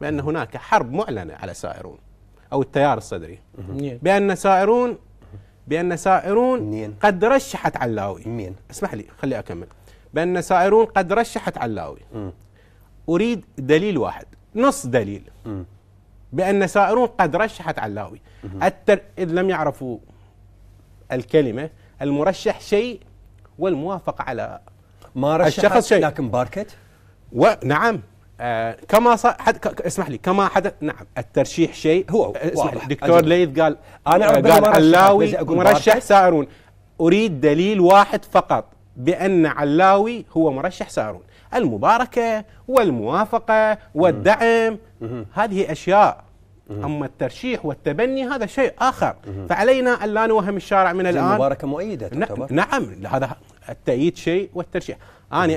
بأن هناك حرب معلنة على سائرون أو التيار الصدري نعم. بأن سائرون بأن سائرون قد رشحت علاوي مين؟ اسمح لي خلي أكمل بأن سائرون قد رشحت علاوي أريد دليل واحد نص دليل بأن سائرون قد رشحت علاوي التر... إذ لم يعرفوا الكلمة المرشح شيء والموافق على ما رشحت الشخص شيء لكن باركت نعم آه، كما حد اسمح لي كما حدث نعم الترشيح شيء هو اسمح لي دكتور ليث قال انا آه، قال علاوي مرشح سائرون اريد دليل واحد فقط بان علاوي هو مرشح سارون المباركه والموافقه والدعم هذه اشياء اما الترشيح والتبني هذا شيء اخر فعلينا ان لا نوهم الشارع من الان المباركه مؤيده تعتبر نعم هذا التأييد شيء والترشيح انا